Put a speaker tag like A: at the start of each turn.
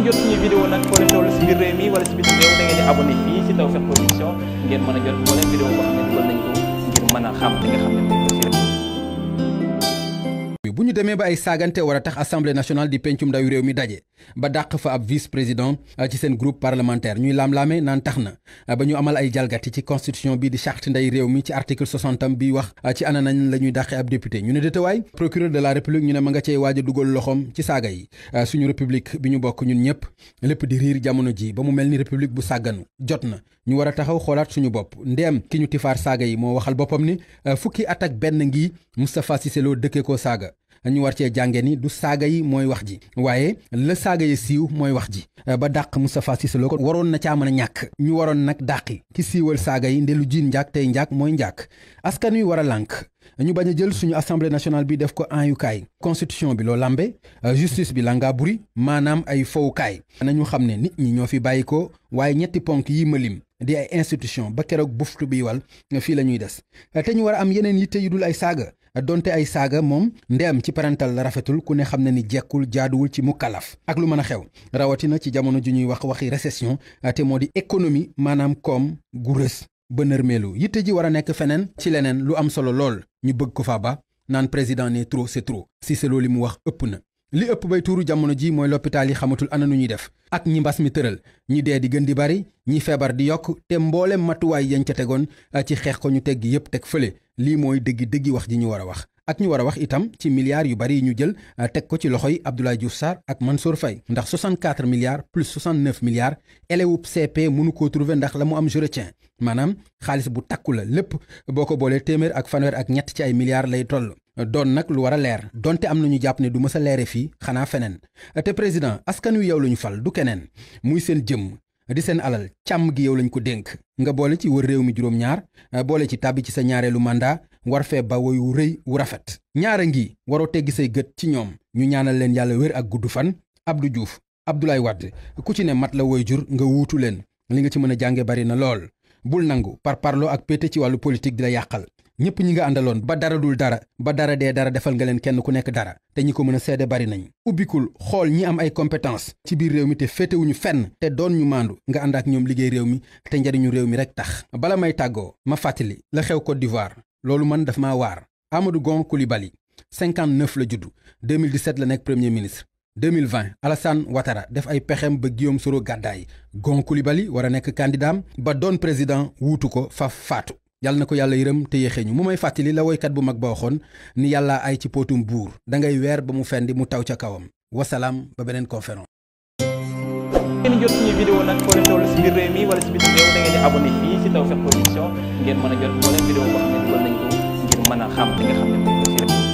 A: ngeen bu ñu demee ba ay saagante war a tax assemblée nationale di pencum ndawi réew mi daje ba dàq fa ab vice président euh, ci seen groupe parlementaire ñuy laam-laame naan tax na euh, ba ñu amal ay jalgati ci constitution bii di charte ndey réew mi ci article 60 am bi wax euh, ci ana nañ la ñuy dàqe ab député ñu ne détawaay procureur de la république ñu ne ma nga cey waaja dugal loxoom ci saaga yi suñu république bi ñu bokk ñun ñëpp lépp di riir jamono ji ba mu mel ni république bu sàgganu jot na ñu war a taxaw xoolaat suñu bopp ndeem ki ñu tifaar saaga yi moo waxal boppam ni fukki at benn ngi Moustapha Cissé Lo dëkkee ko ñu war cee jànge ni du saaga yi mooy wax ji waaye la saaga yi siiw mooy wax ji ba dàq Moustapha Cissé Lo ko waroon na caa mën a ñàkk ñu waroon nag dàqi ki siiwal saaga yi jiin tey mooy askan ñu bañ jël suñu assemblée nationale bi def ko en yukaay constitution bi loo lambe justice bi langa buri maanaam ay fowukaay nañu xam ne nit ñi ñoo fi bàyyi waaye ñetti ponk yi ma di ay institution ba keroog buftu bi wal fii la ñuy des te ñu war am yeneen yitte yu dul ay saaga donte ay saaga moom ndeyam ci parental la rafetul ku ne xam na ni jekkul jaaduwul ci mu kalaf ak lu mën a xew rawatina ci jamono ju ñuy wax waxi récession te moo di économie maanaam koom gu rës ba nërmeelu yitte ji war a nekk feneen ci leneen lu am solo lool ñu bëgg ko fa ba naan président ne trop si c'est li mu wax ëpp na li ëpp bay tuuru jamono ji mooy loppitaan yi xamatul ana nu ñuy def ak ñi mbas mi tëral ñi dee di gën di bari ñi feebar di yokk te mboolem matuwaay yañ ca tegoon ci xeex ko ñu teggi yépp teg fële lii mooy dëggi dëggi wax ji ñu war a wax ak ñu war a wax itam ci milliards yu bari yi ñu jël teg ko ci loxoy Abdoulaye Diouf Sarr ak Mansour Faye ndax 64 milliards plus 69 milliards élève CP mënu koo trouver ndax la mu am je retiens maanaam xaalis bu takku la lépp boo ko boolee téeméer ak fanweer ak ñett ci ay lay toll doon nag lu war a leer donte am na ñu jàpp ne du mës leere fii xanaa feneen te président askan wi yow la ñu fal du keneen muy seen jëmm di seen alal càmm gi yow lañ ko dénk nga boole ci wër réew mi juróom-ñaar eh, boole ci tàbbi ci sa ñaareelu mandat war fee ba woyu rëy wu rafet ñaara ngi waroo teggi say gët ci ñoom ñu ñaanal leen yàlla wér ak gudd fan Abdou Diouf Abdoulaye Wade ku ci ne mat la woy jur nga wuutu leen li nga ci mën a jànge bari na lool bul nangu par parloo ak pété ci wàllu politique di la yàqal ñëpp ñi nga àndaloon ba dara dul dara ba dara dee dara defal nga leen kenn ku nekk dara te ñi ko mën a seede bari nañu ubbikul xool ñi am ay compétence ci biir réew mi te féetewuñu fenn te doon ñu maandu nga ànd ak ñoom liggéey réew mi te njariñu réew mi rek tax bala may tàggoo ma fàttali la xew Côte d'Ivoire loolu man daf maa waar Amadou Gon Coulibaly 59 la juddu 2017 la nekk premier ministre 2020 Alassane Ouattara def ay pexem ba Guillaume Soro gàddaay Gon Coulibaly war a nekk candidat am ba doon président wuutu ko fa faatu yàlla na ko yàlla yërëm te yéexee ñu mu may fàttali la woykat bu mag ba waxoon ni yàlla ay ci póotum buur dangay weer ba mu fendi mu taw ca kawam wasalaam ba beneen conférence. ngeen